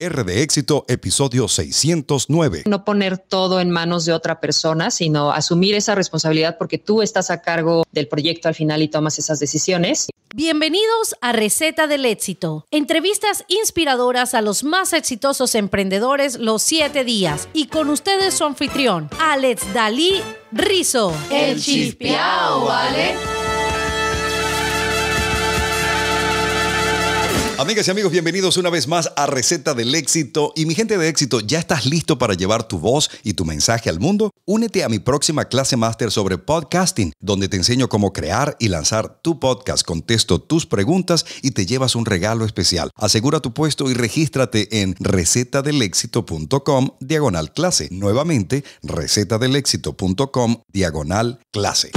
R de éxito, episodio 609. No poner todo en manos de otra persona, sino asumir esa responsabilidad porque tú estás a cargo del proyecto al final y tomas esas decisiones. Bienvenidos a Receta del Éxito, entrevistas inspiradoras a los más exitosos emprendedores los siete días. Y con ustedes su anfitrión, Alex Dalí Rizo. El chispeao, Alex. Amigas y amigos, bienvenidos una vez más a Receta del Éxito. Y mi gente de éxito, ¿ya estás listo para llevar tu voz y tu mensaje al mundo? Únete a mi próxima clase máster sobre podcasting, donde te enseño cómo crear y lanzar tu podcast, contesto tus preguntas y te llevas un regalo especial. Asegura tu puesto y regístrate en recetadelexito.com diagonal clase. Nuevamente, recetadelexito.com diagonal clase.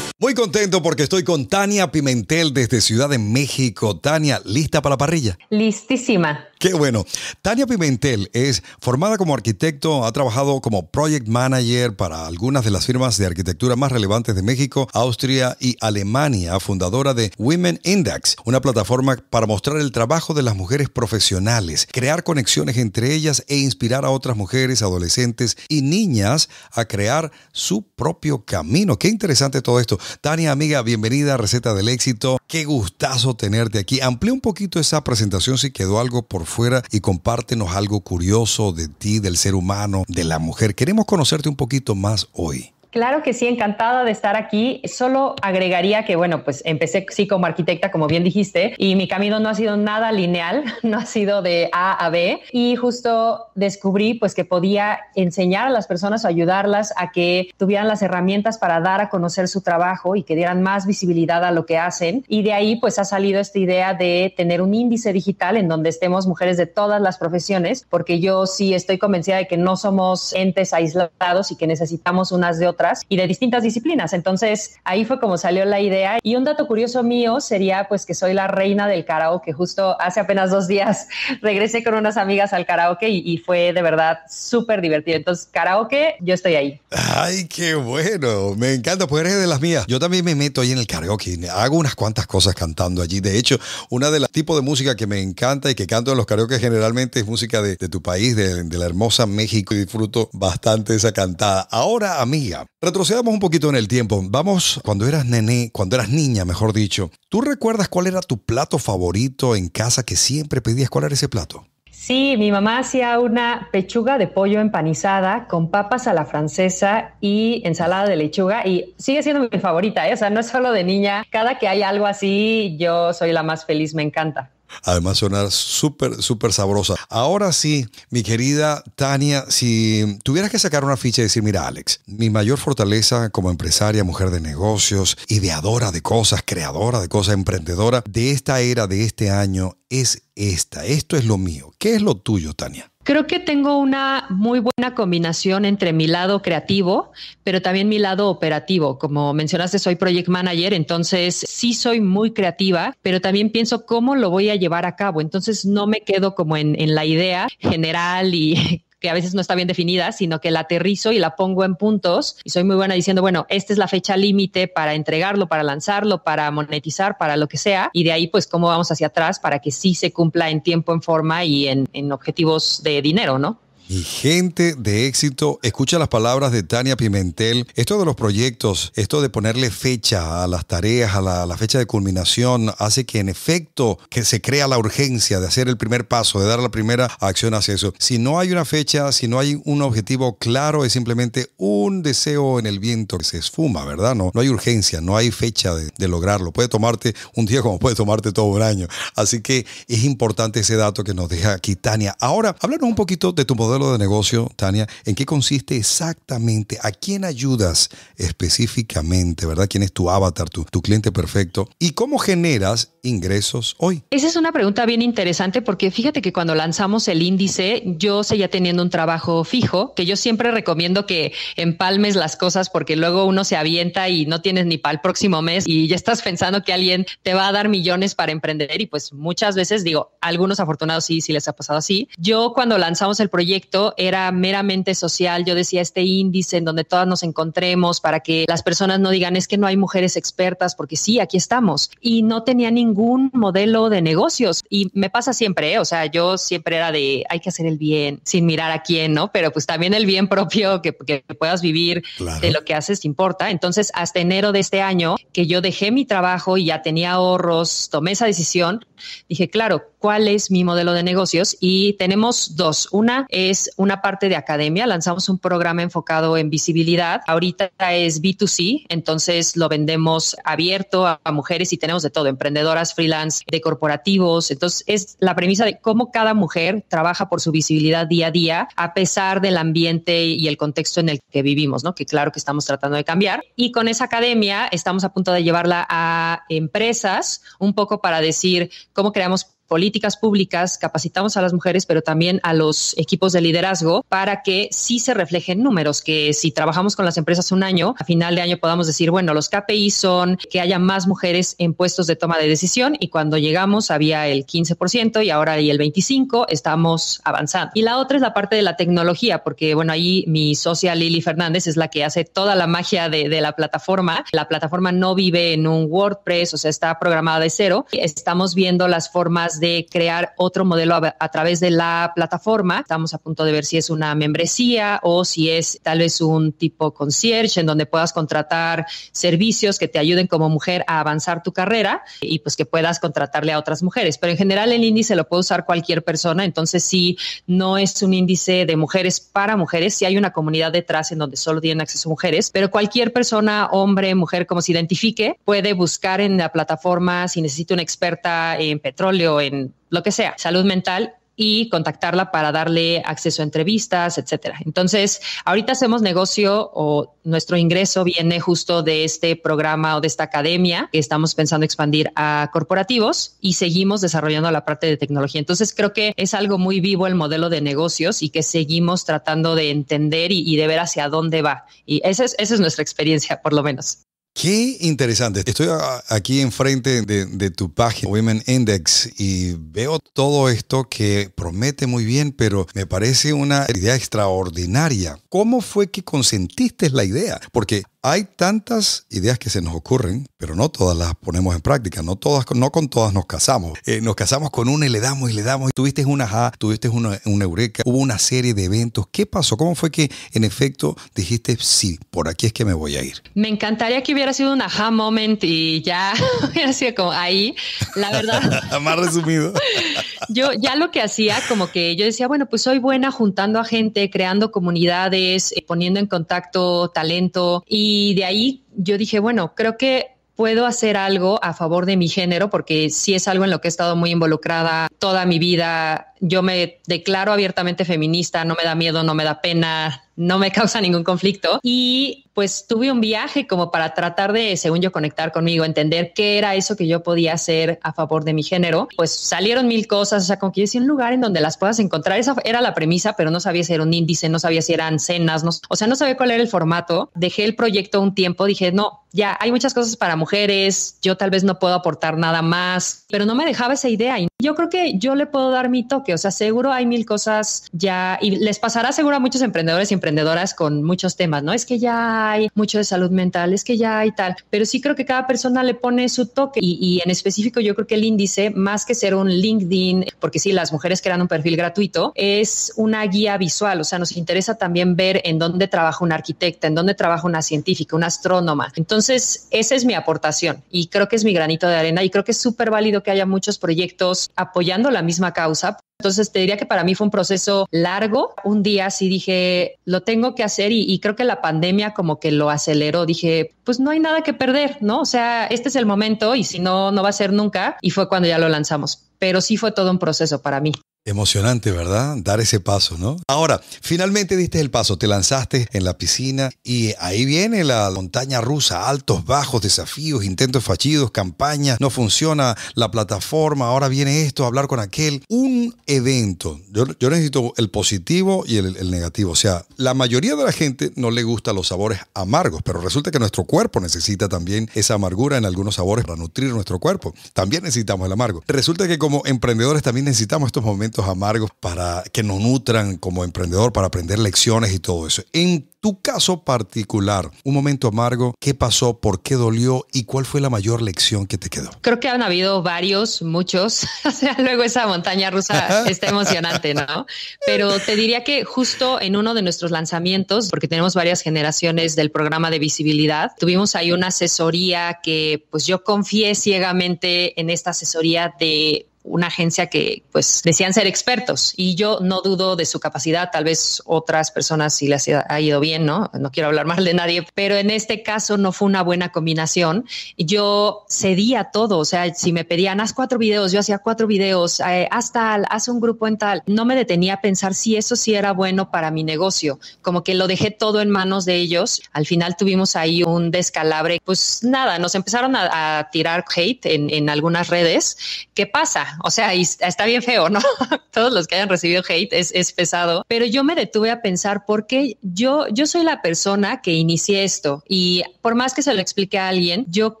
Muy contento porque estoy con Tania Pimentel desde Ciudad de México. Tania, ¿lista para la parrilla? Listísima. Qué bueno. Tania Pimentel es formada como arquitecto, ha trabajado como project manager para algunas de las firmas de arquitectura más relevantes de México, Austria y Alemania, fundadora de Women Index, una plataforma para mostrar el trabajo de las mujeres profesionales, crear conexiones entre ellas e inspirar a otras mujeres, adolescentes y niñas a crear su propio camino. Qué interesante todo esto. Tania, amiga, bienvenida a Receta del Éxito. Qué gustazo tenerte aquí. Amplía un poquito esa presentación si quedó algo por fuera y compártenos algo curioso de ti, del ser humano, de la mujer. Queremos conocerte un poquito más hoy. Claro que sí, encantada de estar aquí. Solo agregaría que, bueno, pues empecé sí como arquitecta, como bien dijiste, y mi camino no ha sido nada lineal, no ha sido de A a B. Y justo descubrí pues que podía enseñar a las personas o ayudarlas a que tuvieran las herramientas para dar a conocer su trabajo y que dieran más visibilidad a lo que hacen. Y de ahí pues ha salido esta idea de tener un índice digital en donde estemos mujeres de todas las profesiones, porque yo sí estoy convencida de que no somos entes aislados y que necesitamos unas de otras y de distintas disciplinas. Entonces ahí fue como salió la idea. Y un dato curioso mío sería pues que soy la reina del karaoke. Justo hace apenas dos días regresé con unas amigas al karaoke y, fue de verdad súper divertido. Entonces karaoke, yo estoy ahí. Ay, qué bueno. Me encanta, pues eres de las mías. Yo también me meto ahí en el karaoke. Hago unas cuantas cosas cantando allí. De hecho, una de las tipos de música que me encanta y que canto en los karaoke generalmente es música de, tu país, de, de la hermosa México. Y disfruto bastante esa cantada. Ahora, amiga, Retrocedamos un poquito en el tiempo. Vamos, cuando eras nené, cuando eras niña, mejor dicho, ¿tú recuerdas cuál era tu plato favorito en casa que siempre pedías? ¿Cuál era ese plato? Sí, mi mamá hacía una pechuga de pollo empanizada con papas a la francesa y ensalada de lechuga y sigue siendo mi favorita, ¿eh? o sea, no es solo de niña, cada que hay algo así, yo soy la más feliz, me encanta. Además sonar súper, súper sabrosa. Ahora sí, mi querida Tania, si tuvieras que sacar una ficha y decir, mira Alex, mi mayor fortaleza como empresaria, mujer de negocios, ideadora de cosas, creadora de cosas, emprendedora de esta era, de este año, es esta. Esto es lo mío. ¿Qué es lo tuyo, Tania? Creo que tengo una muy buena combinación entre mi lado creativo, pero también mi lado operativo. Como mencionaste, soy project manager, entonces sí soy muy creativa, pero también pienso cómo lo voy a llevar a cabo. Entonces no me quedo como en, la idea general y que a veces no está bien definida, sino que la aterrizo y la pongo en puntos y soy muy buena diciendo, bueno, esta es la fecha límite para entregarlo, para lanzarlo, para monetizar, para lo que sea. Y de ahí, pues, cómo vamos hacia atrás para que sí se cumpla en tiempo, en forma y en, en objetivos de dinero, ¿no? y gente de éxito. Escucha las palabras de Tania Pimentel. Esto de los proyectos, esto de ponerle fecha a las tareas, a la, fecha de culminación, hace que en efecto que se crea la urgencia de hacer el primer paso, de dar la primera acción hacia eso. Si no hay una fecha, si no hay un objetivo claro, es simplemente un deseo en el viento que se esfuma, ¿verdad? No, hay urgencia, no hay fecha de, de lograrlo. Puede tomarte un día como puede tomarte todo un año. Así que es importante ese dato que nos deja aquí Tania. Ahora, háblanos un poquito de tu modelo lo de negocio, Tania, ¿en qué consiste exactamente? ¿A quién ayudas específicamente? ¿Verdad? ¿Quién es tu avatar, tu cliente perfecto? ¿Y cómo generas ingresos hoy? Esa es una pregunta bien interesante porque fíjate que cuando lanzamos el índice, yo seguía teniendo un trabajo fijo, que yo siempre recomiendo que empalmes las cosas porque luego uno se avienta y no tienes ni para el próximo mes y ya estás pensando que alguien te va a dar millones para emprender y pues muchas veces digo, algunos afortunados sí, sí les ha pasado así. Yo cuando lanzamos el proyecto era meramente social, yo decía este índice en donde todas nos encontremos para que las personas no digan es que no hay mujeres expertas porque sí, aquí estamos y no tenía ningún ningún modelo de negocios. Y me pasa siempre, ¿eh? o sea, yo siempre era de hay que hacer el bien sin mirar a quién, ¿no? Pero pues también el bien propio que, puedas vivir de lo que haces importa. Entonces, hasta enero de este año, que yo dejé mi trabajo y ya tenía ahorros, tomé esa decisión, dije, claro, ¿cuál es mi modelo de negocios? Y tenemos dos. Una es una parte de academia, lanzamos un programa enfocado en visibilidad. Ahorita es B2C, entonces lo vendemos abierto a, a mujeres y tenemos de todo, emprendedor freelance, de corporativos. Entonces, es la premisa de cómo cada mujer trabaja por su visibilidad día a día, a pesar del ambiente y el contexto en el que vivimos, ¿no? Que claro que estamos tratando de cambiar. Y con esa academia estamos a punto de llevarla a empresas, un poco para decir cómo creamos políticas públicas, capacitamos a las mujeres, pero también a los equipos de liderazgo para que sí se reflejen números, que si trabajamos con las empresas un año, a final de año podamos decir, bueno, los KPI son que haya más mujeres en puestos de toma de decisión y cuando llegamos había el 15% y ahora hay el 25%, estamos avanzando. Y la otra es la parte de la tecnología, porque bueno, ahí mi socia Lili Fernández es la que hace toda la magia de, de la plataforma. La plataforma no vive en un WordPress, o sea, está programada de cero. Estamos viendo las formas de crear otro modelo a, través de la plataforma. Estamos a punto de ver si es una membresía o si es tal vez un tipo concierge en donde puedas contratar servicios que te ayuden como mujer a avanzar tu carrera y pues que puedas contratarle a otras mujeres. Pero en general el índice lo puede usar cualquier persona, entonces si no es un índice de mujeres para mujeres, si hay una comunidad detrás en donde solo tienen acceso mujeres, pero cualquier persona, hombre, mujer, como se identifique, puede buscar en la plataforma si necesita una experta en petróleo, en lo que sea, salud mental y contactarla para darle acceso a entrevistas, etcétera. Entonces, ahorita hacemos negocio o nuestro ingreso viene justo de este programa o de esta academia que estamos pensando expandir a corporativos y seguimos desarrollando la parte de tecnología. Entonces, creo que es algo muy vivo el modelo de negocios y que seguimos tratando de entender y, de ver hacia dónde va. Y esa es, esa es nuestra experiencia, por lo menos. Qué interesante. Estoy ah, aquí enfrente de, tu página Women Index y veo todo esto que promete muy bien, pero me parece una idea extraordinaria. ¿Cómo fue que consentiste la idea? Porque hay tantas ideas que se nos ocurren, pero no todas las ponemos en práctica, no todas, no con todas nos casamos. Eh, nos casamos con una y le damos y le damos. Tuviste una ja, tuviste una, eureka, hubo una serie de eventos. ¿Qué pasó? ¿Cómo fue que en efecto dijiste, sí, por aquí es que me voy a ir? Me encantaría que hubiera sido un aha moment y ya hubiera sido como ahí, la verdad. Más resumido. yo ya lo que hacía, como que yo decía, bueno, pues soy buena juntando a gente, creando comunidades, eh, poniendo en contacto talento y y de ahí yo dije, bueno, creo que puedo hacer algo a favor de mi género, porque si es algo en lo que he estado muy involucrada toda mi vida. Yo me declaro abiertamente feminista, no me da miedo, no me da pena, no me causa ningún conflicto. Y pues tuve un viaje como para tratar de, según yo, conectar conmigo, entender qué era eso que yo podía hacer a favor de mi género. Pues salieron mil cosas, o sea, como que decía un lugar en donde las puedas encontrar. Esa era la premisa, pero no sabía si era un índice, no sabía si eran cenas, o sea, no sabía cuál era el formato. Dejé el proyecto un tiempo, dije, no, ya hay muchas cosas para mujeres, yo tal vez no puedo aportar nada más, pero no me dejaba esa idea. Y yo creo que yo le puedo dar mi toque, o sea, seguro hay mil cosas ya y les pasará seguro a muchos emprendedores y emprendedoras con muchos temas, ¿no? Es que ya hay mucho de salud mental, es que ya hay tal, pero sí creo que cada persona le pone su toque y, en específico yo creo que el índice, más que ser un LinkedIn, porque sí, las mujeres crean un perfil gratuito, es una guía visual, o sea, nos interesa también ver en dónde trabaja una arquitecta, en dónde trabaja una científica, una astrónoma. Entonces, esa es mi aportación y creo que es mi granito de arena y creo que es súper válido que haya muchos proyectos apoyando la misma causa. Entonces te diría que para mí fue un proceso largo. Un día sí dije, lo tengo que hacer y, y, creo que la pandemia como que lo aceleró. Dije, pues no hay nada que perder, ¿no? O sea, este es el momento y si no, no va a ser nunca. Y fue cuando ya lo lanzamos. Pero sí fue todo un proceso para mí. Emocionante, ¿verdad? Dar ese paso, ¿no? Ahora, finalmente diste el paso, te lanzaste en la piscina y ahí viene la montaña rusa, altos, bajos, desafíos, intentos fallidos, campañas, no funciona la plataforma, ahora viene esto, hablar con aquel. Un evento, yo, necesito el positivo y el, el negativo, o sea, la mayoría de la gente no le gusta los sabores amargos, pero resulta que nuestro cuerpo necesita también esa amargura en algunos sabores para nutrir nuestro cuerpo, también necesitamos el amargo. Resulta que como emprendedores también necesitamos estos momentos amargos para que nos nutran como emprendedor para aprender lecciones y todo eso. En tu caso particular, un momento amargo, ¿qué pasó? ¿Por qué dolió? ¿Y cuál fue la mayor lección que te quedó? Creo que han habido varios, muchos. sea, luego esa montaña rusa está emocionante, ¿no? Pero te diría que justo en uno de nuestros lanzamientos, porque tenemos varias generaciones del programa de visibilidad, tuvimos ahí una asesoría que pues yo confié ciegamente en esta asesoría de una agencia que pues decían ser expertos y yo no dudo de su capacidad, tal vez otras personas sí les ha ido bien, ¿no? No quiero hablar mal de nadie, pero en este caso no fue una buena combinación. Yo cedí a todo, o sea, si me pedían, haz cuatro videos, yo hacía cuatro videos, eh, haz tal, haz un grupo en tal, no me detenía a pensar si eso sí era bueno para mi negocio, como que lo dejé todo en manos de ellos. Al final tuvimos ahí un descalabre, pues nada, nos empezaron a, tirar hate en, en algunas redes. ¿Qué pasa? O sea, está bien feo, ¿no? Todos los que hayan recibido hate es, pesado, pero yo me detuve a pensar porque yo, yo soy la persona que inicié esto y por más que se lo explique a alguien, yo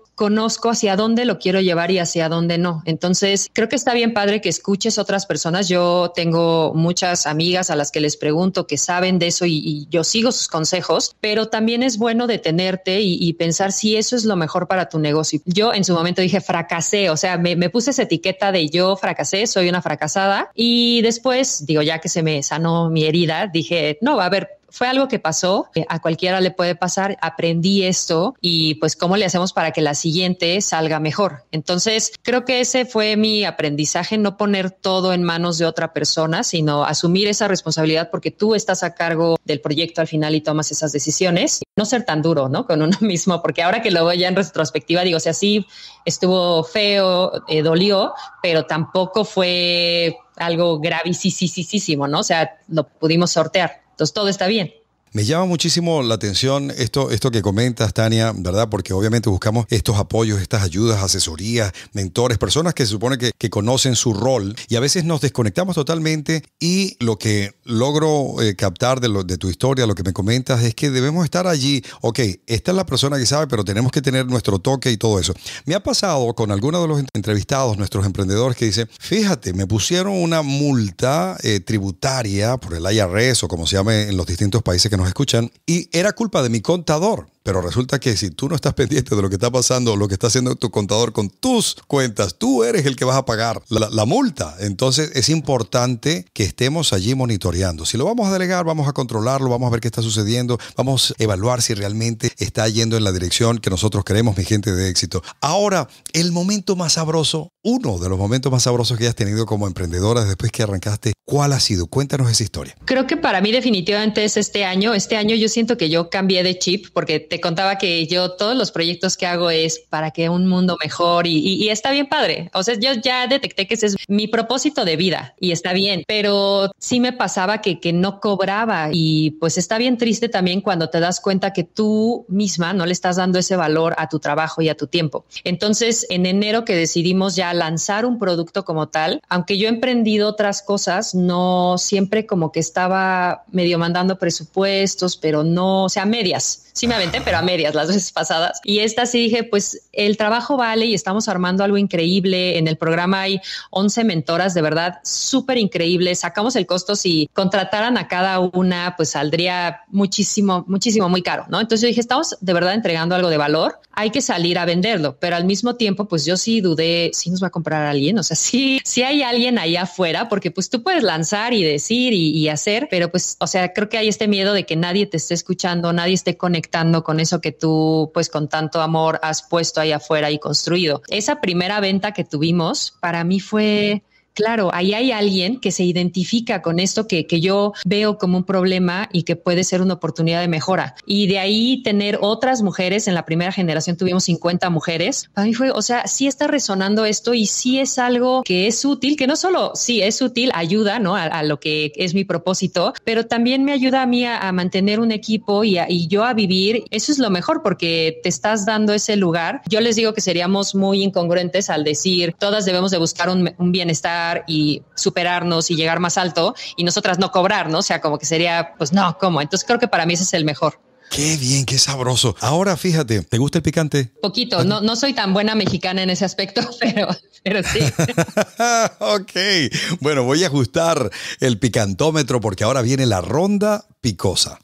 conozco hacia dónde lo quiero llevar y hacia dónde no. Entonces, creo que está bien padre que escuches otras personas. Yo tengo muchas amigas a las que les pregunto que saben de eso y, yo sigo sus consejos, pero también es bueno detenerte y, pensar si eso es lo mejor para tu negocio. Yo en su momento dije fracasé, o sea, me, puse esa etiqueta de yo fracasé, soy una fracasada y después, digo, ya que se me sanó mi herida, dije, no, va a haber fue algo que pasó, eh, a cualquiera le puede pasar, aprendí esto y pues cómo le hacemos para que la siguiente salga mejor. Entonces, creo que ese fue mi aprendizaje, no poner todo en manos de otra persona, sino asumir esa responsabilidad porque tú estás a cargo del proyecto al final y tomas esas decisiones. No ser tan duro, ¿no? Con uno mismo, porque ahora que lo veo ya en retrospectiva, digo, o sea, sí estuvo feo, eh, dolió, pero tampoco fue algo gravísimo, ¿no? O sea, lo pudimos sortear. Entonces todo está bien. Me llama muchísimo la atención esto, esto que comentas, Tania, ¿verdad? Porque obviamente buscamos estos apoyos, estas ayudas, asesorías, mentores, personas que se supone que, conocen su rol y a veces nos desconectamos totalmente y lo que logro eh, captar de, de tu historia, lo que me comentas, es que debemos estar allí, ok, esta es la persona que sabe, pero tenemos que tener nuestro toque y todo eso. Me ha pasado con algunos de los entrevistados, nuestros emprendedores, que dicen, fíjate, me pusieron una multa eh, tributaria por el IRS o como se llame en los distintos países que nos escuchan, y era culpa de mi contador. Pero resulta que si tú no estás pendiente de lo que está pasando, lo que está haciendo tu contador con tus cuentas, tú eres el que vas a pagar la, multa. Entonces es importante que estemos allí monitoreando. Si lo vamos a delegar, vamos a controlarlo, vamos a ver qué está sucediendo, vamos a evaluar si realmente está yendo en la dirección que nosotros queremos, mi gente de éxito. Ahora, el momento más sabroso, uno de los momentos más sabrosos que has tenido como emprendedora después que arrancaste, ¿cuál ha sido? Cuéntanos esa historia. Creo que para mí definitivamente es este año. Este año yo siento que yo cambié de chip porque te contaba que yo todos los proyectos que hago es para que un mundo mejor y, está bien padre. O sea, yo ya detecté que ese es mi propósito de vida y está bien, pero sí me pasaba que, que no cobraba y pues está bien triste también cuando te das cuenta que tú misma no le estás dando ese valor a tu trabajo y a tu tiempo. Entonces, en enero que decidimos ya lanzar un producto como tal, aunque yo he emprendido otras cosas, no siempre como que estaba medio mandando presupuestos, pero no, o sea, medias sí me aventé, pero a medias las veces pasadas. Y esta sí dije, pues el trabajo vale y estamos armando algo increíble. En el programa hay 11 mentoras, de verdad, súper increíble. Sacamos el costo, si contrataran a cada una, pues saldría muchísimo, muchísimo, muy caro, ¿no? Entonces yo dije, estamos de verdad entregando algo de valor, hay que salir a venderlo, pero al mismo tiempo, pues yo sí dudé si nos va a comprar alguien, o sea, si sí hay alguien ahí afuera, porque pues tú puedes lanzar y decir y, y hacer, pero pues, o sea, creo que hay este miedo de que nadie te esté escuchando, nadie esté conectado con eso que tú pues con tanto amor has puesto ahí afuera y construido. Esa primera venta que tuvimos para mí fue claro, ahí hay alguien que se identifica con esto que, yo veo como un problema y que puede ser una oportunidad de mejora. Y de ahí tener otras mujeres, en la primera generación tuvimos 50 mujeres, para mí fue, o sea, sí está resonando esto y sí es algo que es útil, que no solo sí es útil, ayuda, ¿no? A, lo que es mi propósito, pero también me ayuda a mí a, mantener un equipo y, yo a vivir. Eso es lo mejor porque te estás dando ese lugar. Yo les digo que seríamos muy incongruentes al decir, todas debemos de buscar un bienestar y superarnos y llegar más alto y nosotras no cobrar, ¿no? O sea, como que sería, pues no, ¿cómo? Entonces creo que para mí ese es el mejor. Qué bien, qué sabroso. Ahora fíjate, ¿te gusta el picante? Poquito, no, no soy tan buena mexicana en ese aspecto, pero, pero sí. ok, bueno, voy a ajustar el picantómetro porque ahora viene la ronda picosa.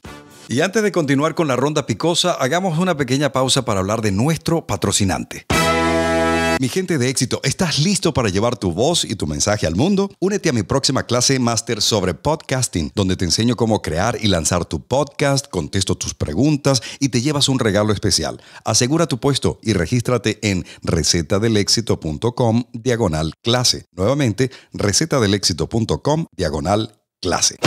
Y antes de continuar con la ronda picosa, hagamos una pequeña pausa para hablar de nuestro patrocinante. Mi gente de éxito, ¿estás listo para llevar tu voz y tu mensaje al mundo? Únete a mi próxima clase máster sobre podcasting, donde te enseño cómo crear y lanzar tu podcast, contesto tus preguntas y te llevas un regalo especial. Asegura tu puesto y regístrate en recetadelexito.com diagonal clase. Nuevamente, recetadelexito.com diagonal clase.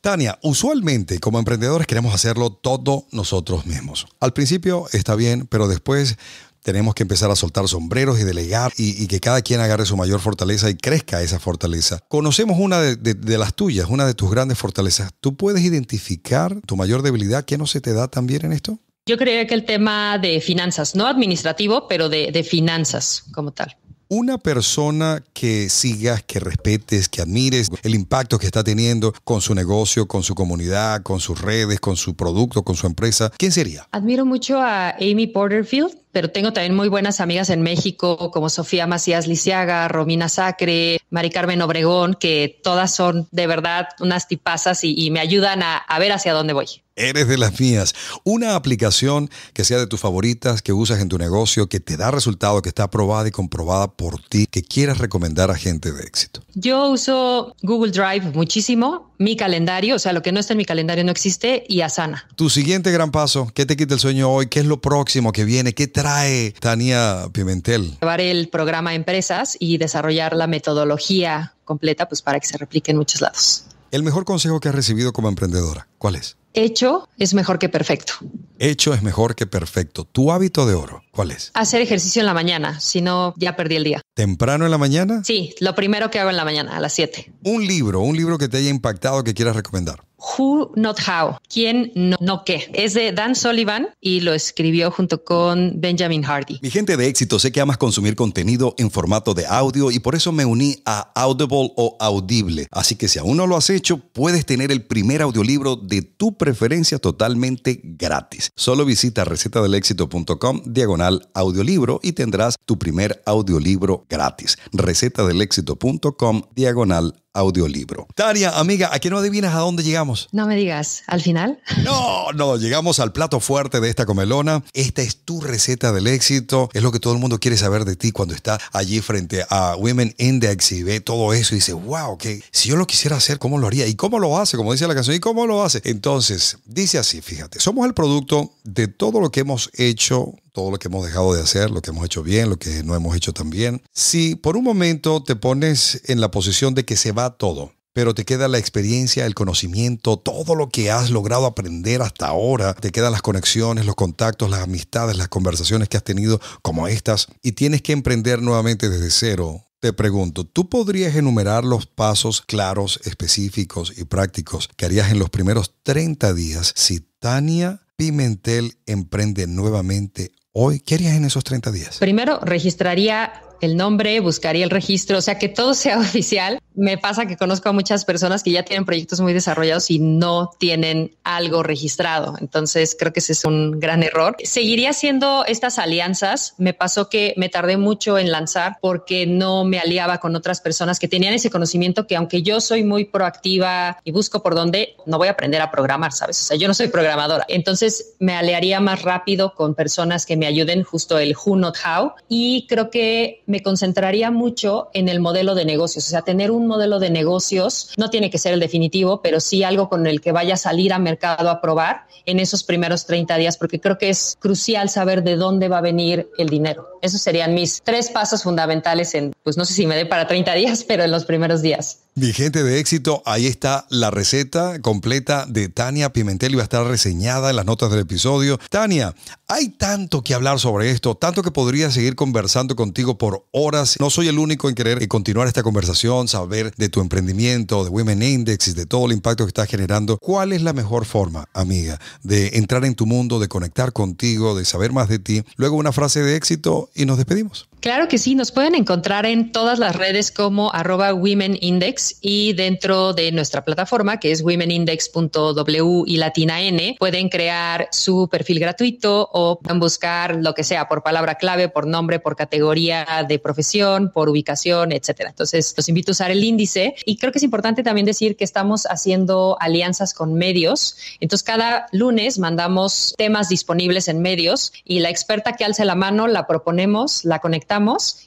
Tania, usualmente como emprendedores queremos hacerlo todo nosotros mismos. Al principio está bien, pero después tenemos que empezar a soltar sombreros y delegar y, que cada quien agarre su mayor fortaleza y crezca esa fortaleza. Conocemos una de, las tuyas, una de tus grandes fortalezas. ¿Tú puedes identificar tu mayor debilidad? ¿Qué no se te da también en esto? Yo creo que el tema de finanzas, no administrativo, pero de, de finanzas como tal una persona que sigas, que respetes, que admires el impacto que está teniendo con su negocio, con su comunidad, con sus redes, con su producto, con su empresa, ¿quién sería? Admiro mucho a Amy Porterfield pero tengo también muy buenas amigas en México, como Sofía Macías Lisiaga, Romina Sacre, Mari Carmen Obregón, que todas son de verdad unas tipazas y, me ayudan a ver hacia dónde voy. Eres de las mías. Una aplicación que sea de tus favoritas, que usas en tu negocio, que te da resultado, que está aprobada y comprobada por ti, que quieras recomendar a gente de éxito. Yo uso Google Drive muchísimo, mi calendario, o sea, lo que no está en mi calendario no existe, y Asana. Tu siguiente gran paso, ¿qué te quita el sueño hoy? ¿Qué es lo próximo que viene? ¿Qué trae Tania Pimentel? Llevar el programa a empresas y desarrollar la metodología completa pues para que se replique en muchos lados. El mejor consejo que has recibido como emprendedora, ¿cuál es? Hecho es mejor que perfecto. Hecho es mejor que perfecto. ¿Tu hábito de oro cuál es? Hacer ejercicio en la mañana, si no ya perdí el día. ¿Temprano en la mañana? Sí, lo primero que hago en la mañana, a las 7. Un libro, un libro que te haya impactado que quieras recomendar. Who Not How, quién no, qué. Es de Dan Sullivan y lo escribió junto con Benjamin Hardy. Mi gente de éxito, sé que amas consumir contenido en formato de audio y por eso me uní a Audible o Audible. Así que si aún no lo has hecho, puedes tener el primer audiolibro de tu preferencia totalmente gratis. Solo visita recetadelexito.com diagonal audiolibro y tendrás tu primer audiolibro gratis. recetadelexito.com diagonal audiolibro. Tania, amiga, ¿a qué no adivinas a dónde llegamos? No me digas, ¿al final? No, no, llegamos al plato fuerte de esta comelona. Esta es tu receta del éxito. Es lo que todo el mundo quiere saber de ti cuando está allí frente a Women Index y ve todo eso y dice, wow, que si yo lo quisiera hacer, ¿cómo lo haría? ¿Y cómo lo hace? Como dice la canción, ¿y cómo lo hace? Entonces, dice así, fíjate, somos el producto de todo lo que hemos hecho todo lo que hemos dejado de hacer, lo que hemos hecho bien, lo que no hemos hecho tan bien. Si por un momento te pones en la posición de que se va todo, pero te queda la experiencia, el conocimiento, todo lo que has logrado aprender hasta ahora, te quedan las conexiones, los contactos, las amistades, las conversaciones que has tenido como estas, y tienes que emprender nuevamente desde cero te pregunto, ¿tú podrías enumerar los pasos claros, específicos y prácticos que harías en los primeros 30 días si Tania Pimentel emprende nuevamente Hoy, ¿qué harías en esos 30 días? Primero, registraría el nombre, buscaría el registro, o sea, que todo sea oficial. Me pasa que conozco a muchas personas que ya tienen proyectos muy desarrollados y no tienen algo registrado. Entonces, creo que ese es un gran error. Seguiría haciendo estas alianzas. Me pasó que me tardé mucho en lanzar porque no me aliaba con otras personas que tenían ese conocimiento que aunque yo soy muy proactiva y busco por dónde, no voy a aprender a programar, ¿sabes? O sea, yo no soy programadora. Entonces, me aliaría más rápido con personas que me ayuden, justo el who not how. Y creo que me concentraría mucho en el modelo de negocios, o sea, tener un modelo de negocios, no tiene que ser el definitivo, pero sí algo con el que vaya a salir a mercado a probar en esos primeros 30 días, porque creo que es crucial saber de dónde va a venir el dinero. Esos serían mis tres pasos fundamentales en, pues no sé si me dé para 30 días, pero en los primeros días. Mi gente de éxito, ahí está la receta completa de Tania Pimentel y va a estar reseñada en las notas del episodio. Tania, hay tanto que hablar sobre esto, tanto que podría seguir conversando contigo por horas. No soy el único en querer eh, continuar esta conversación, saber de tu emprendimiento, de Women Index y de todo el impacto que estás generando. ¿Cuál es la mejor forma, amiga, de entrar en tu mundo, de conectar contigo, de saber más de ti? Luego una frase de éxito y nos despedimos. Claro que sí, nos pueden encontrar en todas las redes como arroba Women Index y dentro de nuestra plataforma que es womenindex.w y latina n, pueden crear su perfil gratuito o pueden buscar lo que sea por palabra clave, por nombre, por categoría de profesión, por ubicación, etcétera. Entonces, los invito a usar el índice y creo que es importante también decir que estamos haciendo alianzas con medios. Entonces, cada lunes mandamos temas disponibles en medios y la experta que alce la mano la proponemos, la conectamos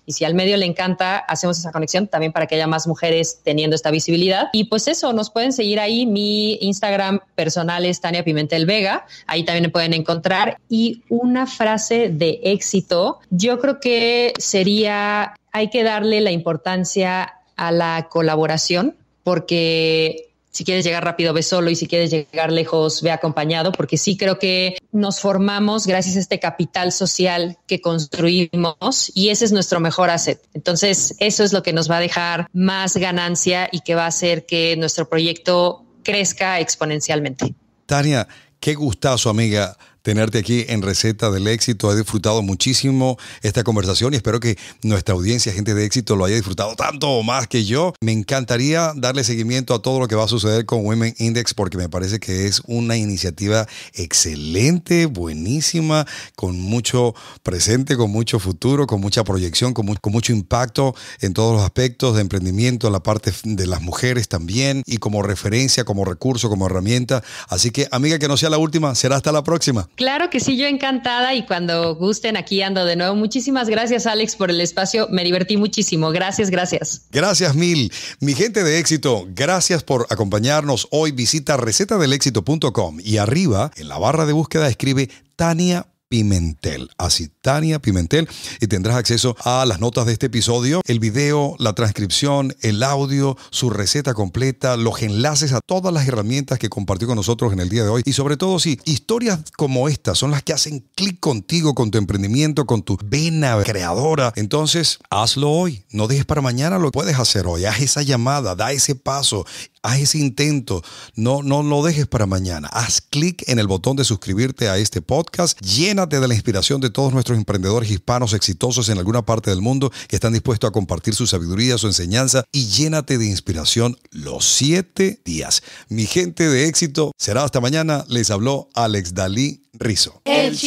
y si al medio le encanta, hacemos esa conexión también para que haya más mujeres teniendo esta visibilidad. Y pues eso, nos pueden seguir ahí. Mi Instagram personal es Tania Pimentel Vega, ahí también me pueden encontrar. Y una frase de éxito, yo creo que sería, hay que darle la importancia a la colaboración porque si quieres llegar rápido, ve solo y si quieres llegar lejos, ve acompañado, porque sí creo que nos formamos gracias a este capital social que construimos y ese es nuestro mejor asset. Entonces, eso es lo que nos va a dejar más ganancia y que va a hacer que nuestro proyecto crezca exponencialmente. Tania, qué gustazo, amiga tenerte aquí en Receta del Éxito. He disfrutado muchísimo esta conversación y espero que nuestra audiencia, gente de éxito, lo haya disfrutado tanto o más que yo. Me encantaría darle seguimiento a todo lo que va a suceder con Women Index porque me parece que es una iniciativa excelente, buenísima, con mucho presente, con mucho futuro, con mucha proyección, con, mucho impacto en todos los aspectos de emprendimiento, en la parte de las mujeres también y como referencia, como recurso, como herramienta. Así que, amiga, que no sea la última, será hasta la próxima. Claro que sí, yo encantada y cuando gusten aquí ando de nuevo. Muchísimas gracias Alex por el espacio, me divertí muchísimo. Gracias, gracias. Gracias mil. Mi gente de éxito, gracias por acompañarnos hoy. Visita recetadelexito.com y arriba en la barra de búsqueda escribe Tania Pimentel, así Tania Pimentel, y tendrás acceso a las notas de este episodio, el video, la transcripción, el audio, su receta completa, los enlaces a todas las herramientas que compartió con nosotros en el día de hoy. Y sobre todo, si historias como estas son las que hacen clic contigo, con tu emprendimiento, con tu vena creadora, entonces hazlo hoy, no dejes para mañana lo puedes hacer hoy, haz esa llamada, da ese paso Haz ese intento, no, no lo dejes para mañana. Haz clic en el botón de suscribirte a este podcast. Llénate de la inspiración de todos nuestros emprendedores hispanos exitosos en alguna parte del mundo que están dispuestos a compartir su sabiduría, su enseñanza y llénate de inspiración los siete días. Mi gente de éxito, será hasta mañana. Les habló Alex Dalí Rizo. El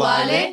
¿vale?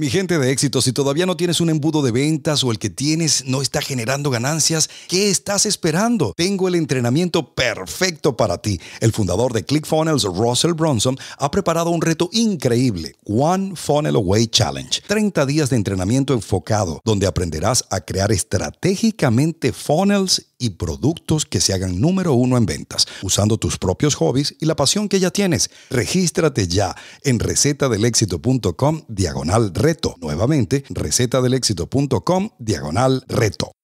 Mi gente de éxito, si todavía no tienes un embudo de ventas o el que tienes no está generando ganancias, ¿qué estás esperando? Tengo el entrenamiento perfecto para ti. El fundador de ClickFunnels, Russell Bronson, ha preparado un reto increíble, One Funnel Away Challenge. 30 días de entrenamiento enfocado, donde aprenderás a crear estratégicamente funnels y productos que se hagan número uno en ventas, usando tus propios hobbies y la pasión que ya tienes. Regístrate ya en recetadelexito.com diagonal reto. Nuevamente, recetadelexito.com diagonal reto.